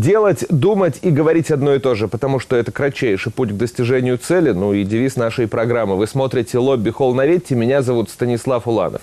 делать, думать и говорить одно и то же, потому что это кратчайший путь к достижению цели, ну и девиз нашей программы. Вы смотрите «Лобби Холл на меня зовут Станислав Уланов.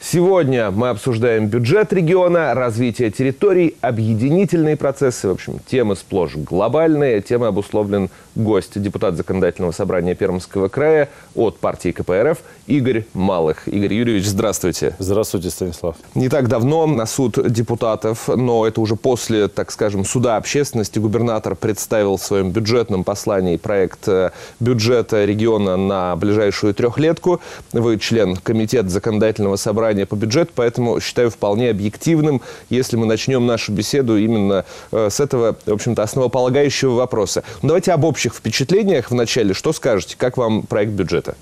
Сегодня мы обсуждаем бюджет региона, развитие территорий, объединительные процессы. В общем, темы сплошь глобальные. Темы обусловлен гость, депутат Законодательного собрания Пермского края от партии КПРФ Игорь Малых. Игорь Юрьевич, здравствуйте. Здравствуйте, Станислав. Не так давно на суд депутатов, но это уже после, так скажем, суда общественности губернатор представил в своем бюджетном послании проект э, бюджета региона на ближайшую трехлетку. Вы член комитета Законодательного собрания ранее по бюджету, поэтому считаю вполне объективным, если мы начнем нашу беседу именно э, с этого, в общем-то, основополагающего вопроса. Но ну, давайте об общих впечатлениях вначале. Что скажете? Как вам проект бюджета?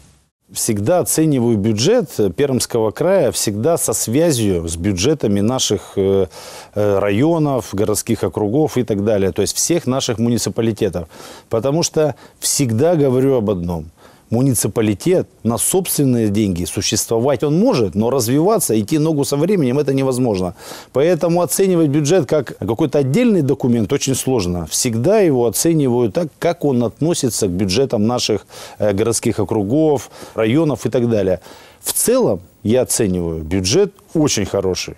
всегда оцениваю бюджет э, Пермского края всегда со связью с бюджетами наших э, районов, городских округов и так далее, то есть всех наших муниципалитетов. Потому что всегда говорю об одном муниципалитет на собственные деньги существовать он может, но развиваться, идти ногу со временем это невозможно. Поэтому оценивать бюджет как какой-то отдельный документ очень сложно. Всегда его оценивают так, как он относится к бюджетам наших э, городских округов, районов и так далее. В целом я оцениваю бюджет очень хороший.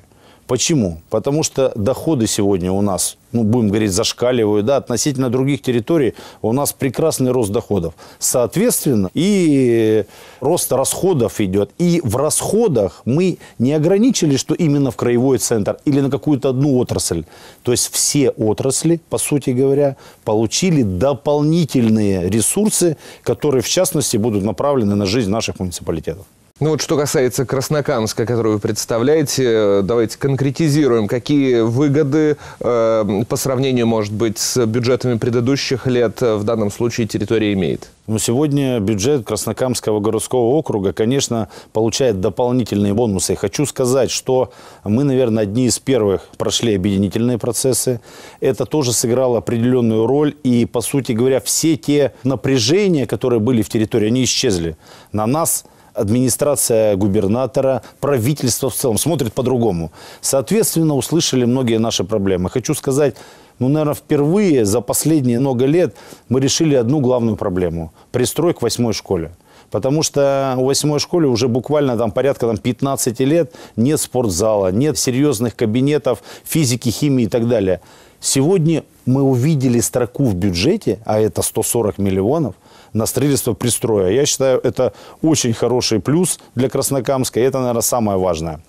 Почему? Потому что доходы сегодня у нас, ну, будем говорить, зашкаливают, да, относительно других территорий у нас прекрасный рост доходов. Соответственно, и рост расходов идет. И в расходах мы не ограничили, что именно в краевой центр или на какую-то одну отрасль. То есть все отрасли, по сути говоря, получили дополнительные ресурсы, которые, в частности, будут направлены на жизнь наших муниципалитетов. Ну вот что касается Краснокамска, которую вы представляете, э, давайте конкретизируем, какие выгоды э, по сравнению, может быть, с бюджетами предыдущих лет э, в данном случае территория имеет? Ну сегодня бюджет Краснокамского городского округа, конечно, получает дополнительные бонусы. И хочу сказать, что мы, наверное, одни из первых прошли объединительные процессы. Это тоже сыграло определенную роль. И, по сути говоря, все те напряжения, которые были в территории, они исчезли. На нас – администрация губернатора, правительство в целом смотрит по-другому. Соответственно, услышали многие наши проблемы. Хочу сказать, ну, наверное, впервые за последние много лет мы решили одну главную проблему – пристрой к восьмой школе. Потому что у восьмой школе уже буквально там порядка там, 15 лет нет спортзала, нет серьезных кабинетов физики, химии и так далее – Сегодня мы увидели строку в бюджете, а это 140 миллионов, на строительство пристроя. Я считаю, это очень хороший плюс для Краснокамска, и это, наверное, самое важное.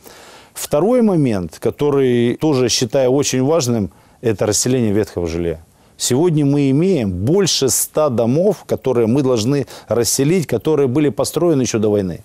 Второй момент, который тоже считаю очень важным, это расселение ветхого жилья. Сегодня мы имеем больше 100 домов, которые мы должны расселить, которые были построены еще до войны.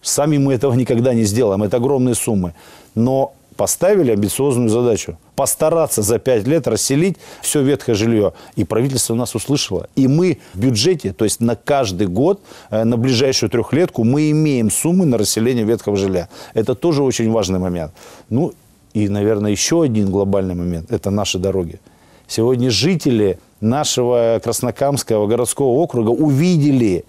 Сами мы этого никогда не сделаем, это огромные суммы. Но поставили амбициозную задачу – постараться за пять лет расселить все ветхое жилье. И правительство нас услышало. И мы в бюджете, то есть на каждый год, э, на ближайшую трехлетку, мы имеем суммы на расселение ветхого жилья. Это тоже очень важный момент. Ну и, наверное, еще один глобальный момент – это наши дороги. Сегодня жители нашего Краснокамского городского округа увидели,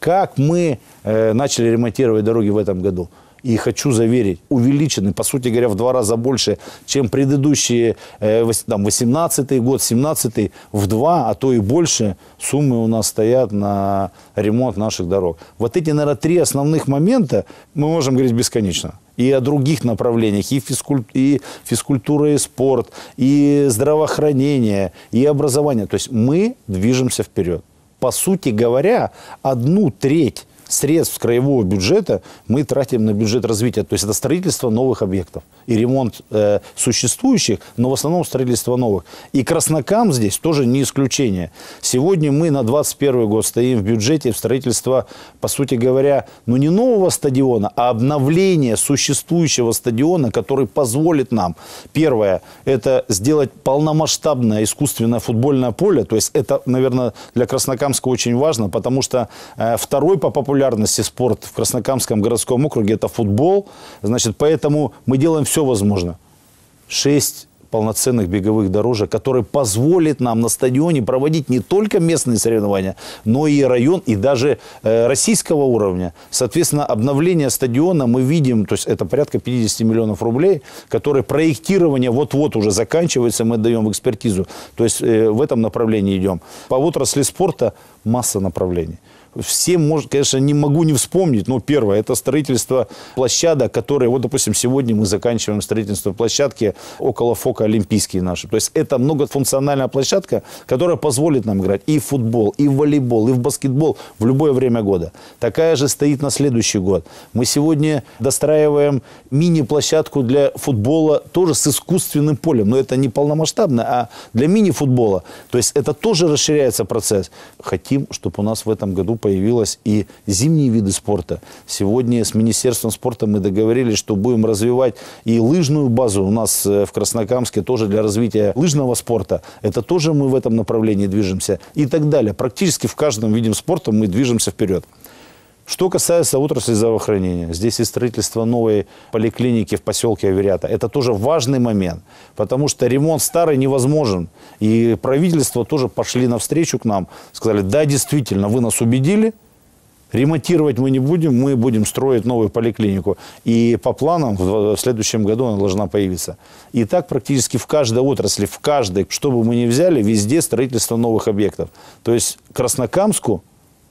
как мы э, начали ремонтировать дороги в этом году – и хочу заверить, увеличены, по сути говоря, в два раза больше, чем предыдущие, э, там, 18-й год, 17-й, в два, а то и больше суммы у нас стоят на ремонт наших дорог. Вот эти, наверное, три основных момента мы можем говорить бесконечно и о других направлениях, и, физкульт, и физкультура, и спорт, и здравоохранение, и образование. То есть мы движемся вперед. По сути говоря, одну треть средств краевого бюджета мы тратим на бюджет развития. То есть это строительство новых объектов и ремонт э, существующих, но в основном строительство новых. И Краснокам здесь тоже не исключение. Сегодня мы на 2021 год стоим в бюджете в строительство, по сути говоря, ну не нового стадиона, а обновление существующего стадиона, который позволит нам, первое, это сделать полномасштабное искусственное футбольное поле. То есть это, наверное, для Краснокамска очень важно, потому что э, второй по популярности популярности спорт в Краснокамском городском округе – это футбол. Значит, поэтому мы делаем все возможное. Шесть полноценных беговых дорожек, которые позволят нам на стадионе проводить не только местные соревнования, но и район, и даже э, российского уровня. Соответственно, обновление стадиона мы видим, то есть это порядка 50 миллионов рублей, которые проектирование вот-вот уже заканчивается, мы даем в экспертизу. То есть э, в этом направлении идем. По отрасли спорта масса направлений. Все, может, конечно, не могу не вспомнить, но первое, это строительство площадок, которые, вот, допустим, сегодня мы заканчиваем строительство площадки около ФОКа Олимпийские наши. То есть это многофункциональная площадка, которая позволит нам играть и в футбол, и в волейбол, и в баскетбол в любое время года. Такая же стоит на следующий год. Мы сегодня достраиваем мини-площадку для футбола тоже с искусственным полем, но это не полномасштабно, а для мини-футбола. То есть это тоже расширяется процесс. Хотим, чтобы у нас в этом году появилось и зимние виды спорта. Сегодня с Министерством спорта мы договорились, что будем развивать и лыжную базу у нас э, в Краснокамске тоже для развития лыжного спорта. Это тоже мы в этом направлении движемся и так далее. Практически в каждом виде спорта мы движемся вперед. Что касается отрасли здравоохранения, здесь и строительство новой поликлиники в поселке Аверята. Это тоже важный момент, потому что ремонт старый невозможен. И правительство тоже пошли навстречу к нам, сказали, да, действительно, вы нас убедили, ремонтировать мы не будем, мы будем строить новую поликлинику. И по планам в следующем году она должна появиться. И так практически в каждой отрасли, в каждой, что бы мы ни взяли, везде строительство новых объектов. То есть Краснокамску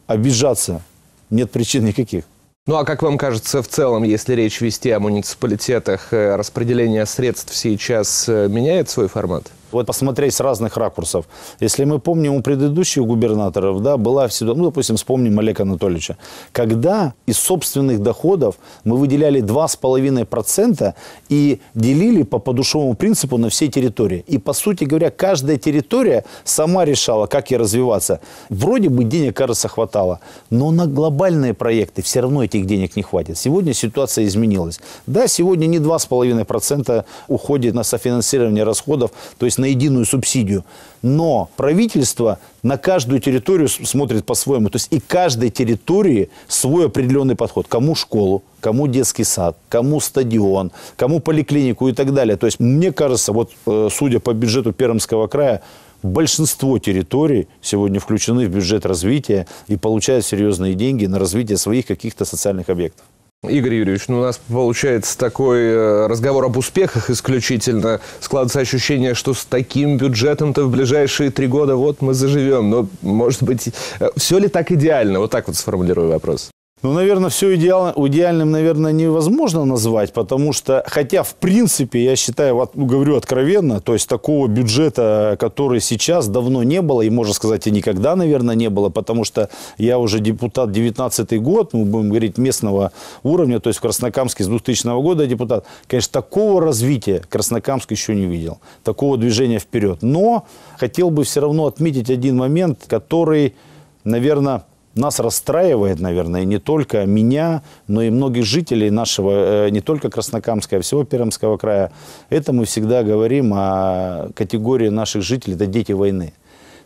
обижаться – нет причин никаких. Ну а как вам кажется, в целом, если речь вести о муниципалитетах, э, распределение средств сейчас э, меняет свой формат? вот посмотреть с разных ракурсов. Если мы помним у предыдущих губернаторов, да, была всегда, ну, допустим, вспомним Олега Анатольевича, когда из собственных доходов мы выделяли 2,5% и делили по подушевому принципу на все территории. И, по сути говоря, каждая территория сама решала, как ей развиваться. Вроде бы денег, кажется, хватало, но на глобальные проекты все равно этих денег не хватит. Сегодня ситуация изменилась. Да, сегодня не 2,5% уходит на софинансирование расходов, то есть на единую субсидию. Но правительство на каждую территорию смотрит по-своему. То есть и каждой территории свой определенный подход. Кому школу, кому детский сад, кому стадион, кому поликлинику и так далее. То есть мне кажется, вот э, судя по бюджету Пермского края, большинство территорий сегодня включены в бюджет развития и получают серьезные деньги на развитие своих каких-то социальных объектов. Игорь Юрьевич, ну у нас получается такой э, разговор об успехах исключительно. Складывается ощущение, что с таким бюджетом-то в ближайшие три года вот мы заживем. Но, может быть, э, все ли так идеально? Вот так вот сформулирую вопрос. Ну, наверное, все идеально, идеальным, наверное, невозможно назвать, потому что, хотя, в принципе, я считаю, вот, ну, говорю откровенно, то есть такого бюджета, который сейчас давно не было, и, можно сказать, и никогда, наверное, не было, потому что я уже депутат 19 год, мы ну, будем говорить, местного уровня, то есть в Краснокамске с 2000 года депутат. Конечно, такого развития Краснокамск еще не видел, такого движения вперед. Но хотел бы все равно отметить один момент, который, наверное, нас расстраивает, наверное, не только меня, но и многих жителей нашего, э, не только Краснокамского, а всего Пермского края. Это мы всегда говорим о категории наших жителей, это дети войны.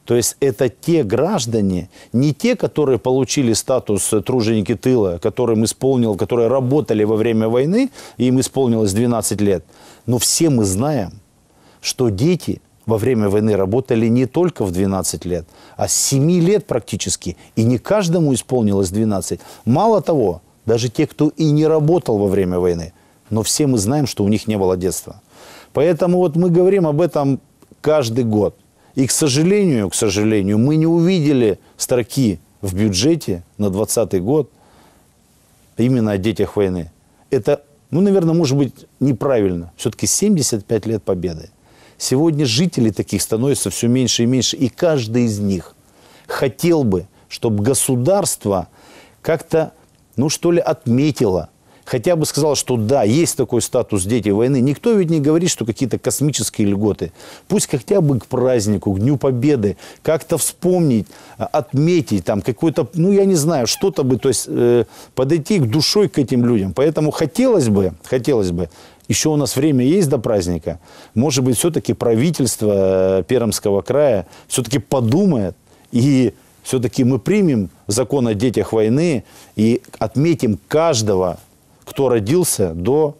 То есть это те граждане, не те, которые получили статус труженики тыла, которым исполнил, которые работали во время войны, и им исполнилось 12 лет. Но все мы знаем, что дети во время войны работали не только в 12 лет, а с 7 лет практически. И не каждому исполнилось 12. Мало того, даже те, кто и не работал во время войны. Но все мы знаем, что у них не было детства. Поэтому вот мы говорим об этом каждый год. И, к сожалению, к сожалению, мы не увидели строки в бюджете на 2020 год именно о детях войны. Это, ну, наверное, может быть неправильно. Все-таки 75 лет победы. Сегодня жителей таких становится все меньше и меньше, и каждый из них хотел бы, чтобы государство как-то, ну что ли, отметило, хотя бы сказал, что да, есть такой статус дети войны. Никто ведь не говорит, что какие-то космические льготы. Пусть хотя бы к празднику, к Дню Победы, как-то вспомнить, а, отметить там какой-то, ну я не знаю, что-то бы, то есть э, подойти к душой к этим людям. Поэтому хотелось бы, хотелось бы, еще у нас время есть до праздника. Может быть, все-таки правительство э, Пермского края все-таки подумает, и все-таки мы примем закон о детях войны и отметим каждого, кто родился до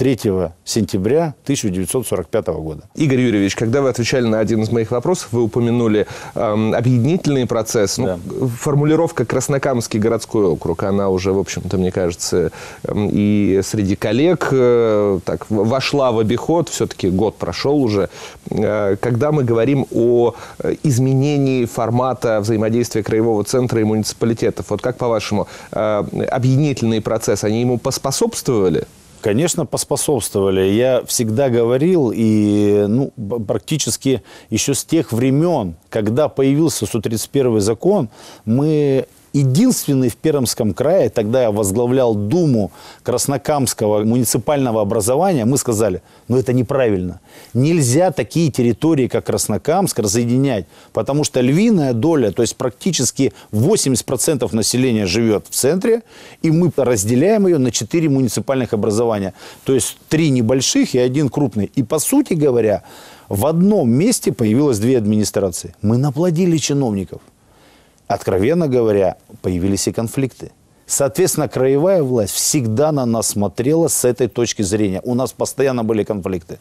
3 сентября 1945 года. Игорь Юрьевич, когда вы отвечали на один из моих вопросов, вы упомянули эм, объединительный процесс. Ну, да. Ну, формулировка «Краснокамский городской округ», она уже, в общем-то, мне кажется, эм, и среди коллег э, так, вошла в обиход. Все-таки год прошел уже. Э, когда мы говорим о э, изменении формата взаимодействия краевого центра и муниципалитетов, вот как, по-вашему, э, объединительный процесс, они ему поспособствовали? Конечно, поспособствовали. Я всегда говорил, и ну, практически еще с тех времен, когда появился 131 закон, мы единственный в Пермском крае, тогда я возглавлял Думу Краснокамского муниципального образования, мы сказали, ну это неправильно. Нельзя такие территории, как Краснокамск, разъединять, потому что львиная доля, то есть практически 80% населения живет в центре, и мы разделяем ее на 4 муниципальных образования. То есть три небольших и один крупный. И по сути говоря, в одном месте появилось две администрации. Мы наплодили чиновников откровенно говоря, появились и конфликты. Соответственно, краевая власть всегда на нас смотрела с этой точки зрения. У нас постоянно были конфликты.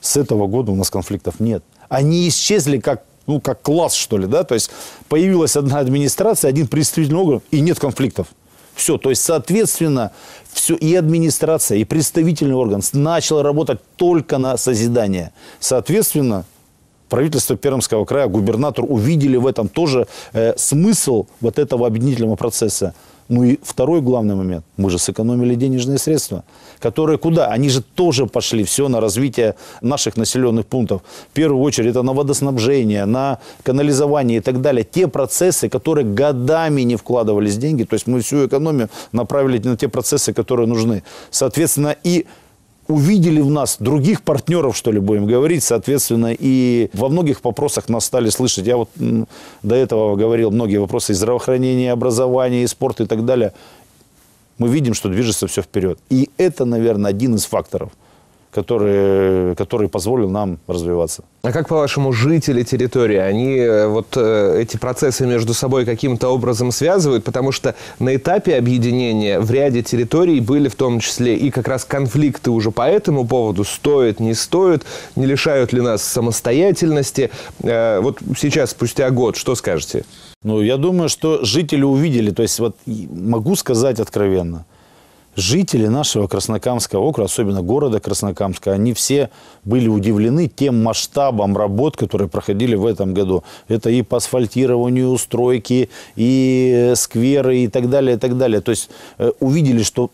С этого года у нас конфликтов нет. Они исчезли как, ну, как класс, что ли, да? То есть появилась одна администрация, один представительный орган, и нет конфликтов. Все, то есть, соответственно, все, и администрация, и представительный орган начал работать только на созидание. Соответственно, правительство Пермского края, губернатор увидели в этом тоже э, смысл вот этого объединительного процесса. Ну и второй главный момент. Мы же сэкономили денежные средства, которые куда? Они же тоже пошли все на развитие наших населенных пунктов. В первую очередь это на водоснабжение, на канализование и так далее. Те процессы, которые годами не вкладывались деньги. То есть мы всю экономию направили на те процессы, которые нужны. Соответственно, и увидели в нас других партнеров, что ли, будем говорить, соответственно, и во многих вопросах нас стали слышать. Я вот до этого говорил многие вопросы и здравоохранения, и образования, и спорта и так далее. Мы видим, что движется все вперед. И это, наверное, один из факторов – который, который позволил нам развиваться. А как, по-вашему, жители территории, они э, вот э, эти процессы между собой каким-то образом связывают? Потому что на этапе объединения в ряде территорий были в том числе и как раз конфликты уже по этому поводу, стоит, не стоит, не лишают ли нас самостоятельности. Э, вот сейчас, спустя год, что скажете? Ну, я думаю, что жители увидели, то есть вот могу сказать откровенно – жители нашего Краснокамского округа, особенно города Краснокамска, они все были удивлены тем масштабом работ, которые проходили в этом году. Это и по асфальтированию стройки, и э, скверы, и так далее, и так далее. То есть э, увидели, что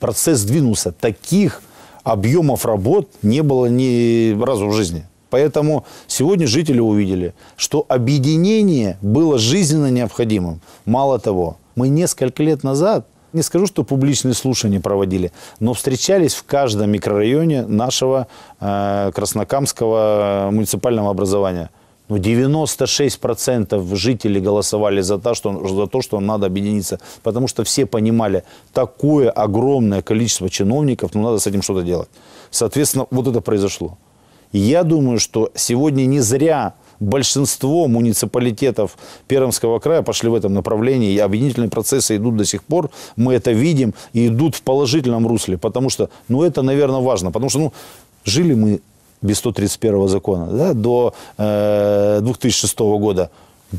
процесс двинулся. Таких объемов работ не было ни разу в жизни. Поэтому сегодня жители увидели, что объединение было жизненно необходимым. Мало того, мы несколько лет назад не скажу, что публичные слушания проводили, но встречались в каждом микрорайоне нашего э, Краснокамского муниципального образования. Ну, 96% жителей голосовали за то, что, за то, что надо объединиться, потому что все понимали, такое огромное количество чиновников, ну, надо с этим что-то делать. Соответственно, вот это произошло. И я думаю, что сегодня не зря большинство муниципалитетов Пермского края пошли в этом направлении, и объединительные процессы идут до сих пор, мы это видим, и идут в положительном русле, потому что, ну, это, наверное, важно, потому что, ну, жили мы без 131 закона, да, до э, 2006 года,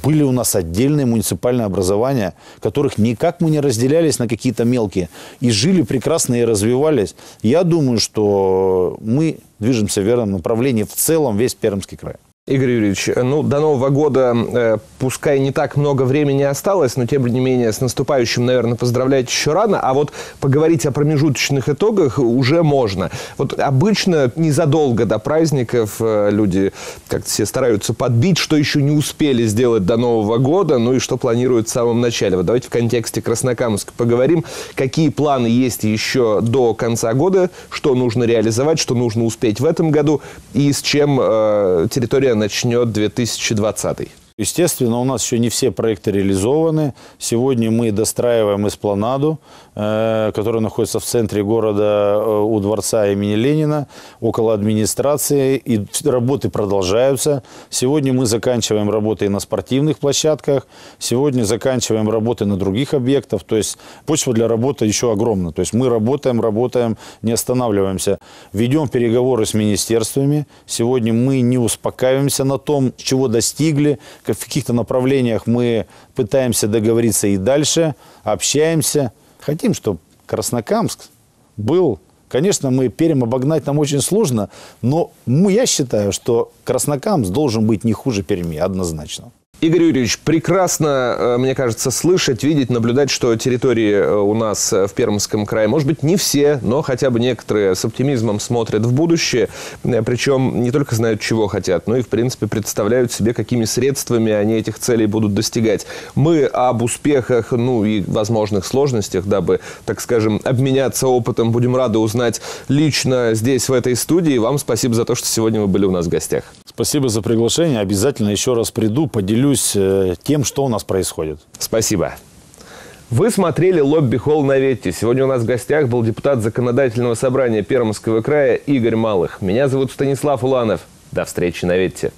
были у нас отдельные муниципальные образования, которых никак мы не разделялись на какие-то мелкие. И жили прекрасно и развивались. Я думаю, что мы движемся в верном направлении в целом весь Пермский край. Игорь Юрьевич, ну, до Нового года, э, пускай не так много времени осталось, но, тем не менее, с наступающим, наверное, поздравлять еще рано, а вот поговорить о промежуточных итогах уже можно. Вот обычно незадолго до праздников э, люди как-то все стараются подбить, что еще не успели сделать до Нового года, ну и что планируют в самом начале. Вот давайте в контексте Краснокамска поговорим, какие планы есть еще до конца года, что нужно реализовать, что нужно успеть в этом году и с чем э, территория начнет 2020? Естественно, у нас еще не все проекты реализованы. Сегодня мы достраиваем эспланаду. Э, который находится в центре города э, у дворца имени Ленина, около администрации. И работы продолжаются. Сегодня мы заканчиваем работы и на спортивных площадках. Сегодня заканчиваем работы на других объектах. То есть почва для работы еще огромна. То есть мы работаем, работаем, не останавливаемся. Ведем переговоры с министерствами. Сегодня мы не успокаиваемся на том, чего достигли, в каких-то направлениях мы пытаемся договориться и дальше, общаемся. Хотим, чтобы Краснокамск был... Конечно, мы Перем обогнать нам очень сложно, но мы, я считаю, что Краснокамск должен быть не хуже Перми, однозначно. Игорь Юрьевич, прекрасно, э, мне кажется, слышать, видеть, наблюдать, что территории э, у нас э, в Пермском крае, может быть, не все, но хотя бы некоторые с оптимизмом смотрят в будущее, причем не только знают, чего хотят, но и, в принципе, представляют себе, какими средствами они этих целей будут достигать. Мы об успехах, ну и возможных сложностях, дабы, так скажем, обменяться опытом, будем рады узнать лично здесь, в этой студии. Вам спасибо за то, что сегодня вы были у нас в гостях. Спасибо за приглашение. Обязательно еще раз приду, поделюсь э, тем, что у нас происходит. Спасибо. Вы смотрели «Лобби Холл на Ветте». Сегодня у нас в гостях был депутат Законодательного собрания Пермского края Игорь Малых. Меня зовут Станислав Уланов. До встречи на Ветте.